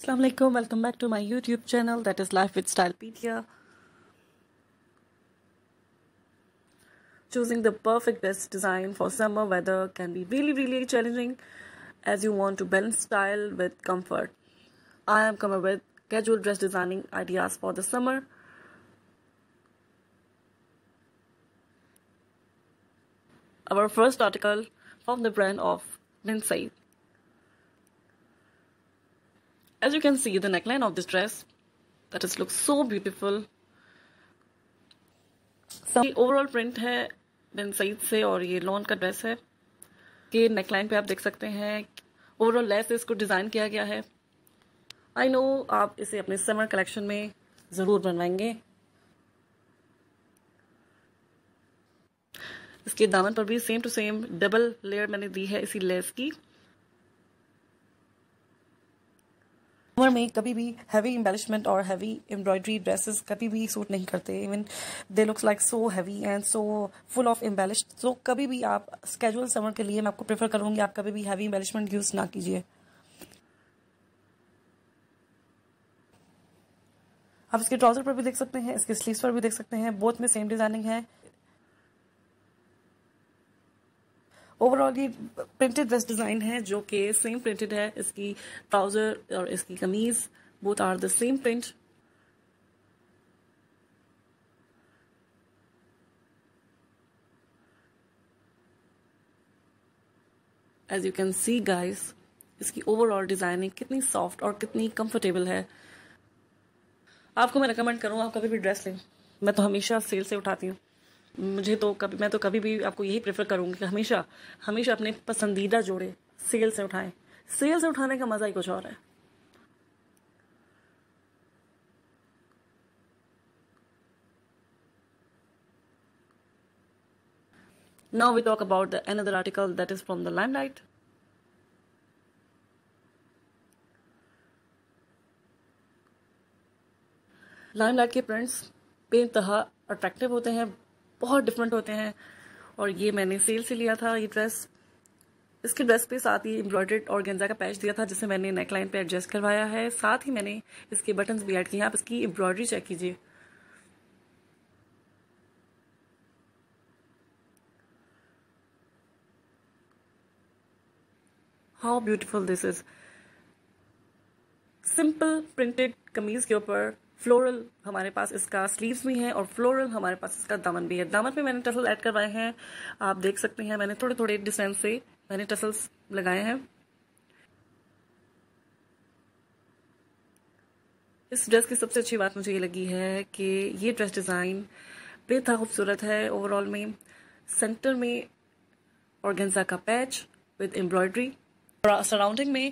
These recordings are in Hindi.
Assalamu alaikum, welcome back to my YouTube channel that is Life with Stylepedia. Choosing the perfect best design for summer weather can be really really challenging as you want to balance style with comfort. I am coming with casual dress designing ideas for the summer. Our first article from the brand of Lindsay. As you can see the neckline of this dress, that is looks so beautiful. Overall print है बिन सईद से और ये लॉन का ड्रेस है ये नेकलाइन पे आप देख सकते हैं ओवरऑल लेस इसको डिज़ाइन किया गया है आई नो आप इसे अपने समर कलेक्शन में ज़रूर बनवाएंगे इसके दामन पर भी same to same double layer मैंने दी है इसी लेस की उम्र में कभी भी हैवी एम्बेलिशमेंट और हैवी एम्ब्रॉयडरी ड्रेसेस कभी भी सूट नहीं करते even they looks like so heavy and so full of embellish so कभी भी आप स्केजुअल समर के लिए मैं आपको प्रेफर करूंगी आप कभी भी हैवी एम्बेलिशमेंट यूज़ ना कीजिए आप इसके ट्राउजर पर भी देख सकते हैं इसके स्लीव्स पर भी देख सकते हैं बोथ में सेम डिजाइनिंग है ओवरऑल ये प्रिंटेड ड्रेस डिज़ाइन है जो कि सेम प्रिंटेड है इसकी ट्राउज़र और इसकी कमीज़ both are the same print as you can see guys इसकी ओवरऑल डिज़ाइनिंग कितनी सॉफ्ट और कितनी कंफर्टेबल है आपको मैं रिकमेंड करूँ आप कभी भी ड्रेस लें मैं तो हमेशा सेल से उठाती हूँ मुझे तो कभी मैं तो कभी भी आपको यही प्रेफर करूंगी कि हमेशा हमेशा अपने पसंदीदा जोड़े सेल से उठाएं सेल से उठाने का मज़ा ही कुछ और है about the an other article another is from the from light limelight. Limelight के प्रिंट्स बेतहा अट्रैक्टिव होते हैं बहुत डिफरेंट होते हैं और ये मैंने सेल से लिया था ये ड्रेस इसके ड्रेस पे साथ ही एम्ब्रॉयडेड और गेंजा का पैच दिया था जिसे मैंने नेक लाइन पे एडजस्ट करवाया है साथ ही मैंने इसके बटन्स भी ऐड किए हैं आप इसकी एम्ब्रॉयडरी चेक कीजिए how beautiful this is simple printed कमीज के ऊपर फ्लोरल हमारे पास इसका स्लीव्स भी है और फ्लोरल हमारे पास इसका दामन भी है दामन पे मैंने टसल ऐड करवाए हैं आप देख सकते हैं मैंने थोड़े थोड़े डिजाइन से मैंने टसल्स लगाए हैं इस ड्रेस की सबसे अच्छी बात मुझे ये लगी है कि ये ड्रेस डिज़ाइन बेतहा खूबसूरत है ओवरऑल में सेंटर में ऑर्गेन्जा का पैच विद एम्ब्रॉयडरी सराउंडिंग में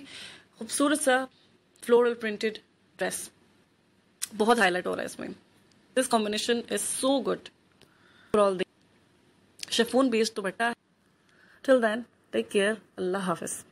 खूबसूरत सा फ्लोरल प्रिंटेड ड्रेस बहुत हाईलाइट हो रहा है इसमें this combination is so good for all दिफोन शेफून बेस्ड तो बेटा टिल देन टेक केयर अल्लाह हाफिज़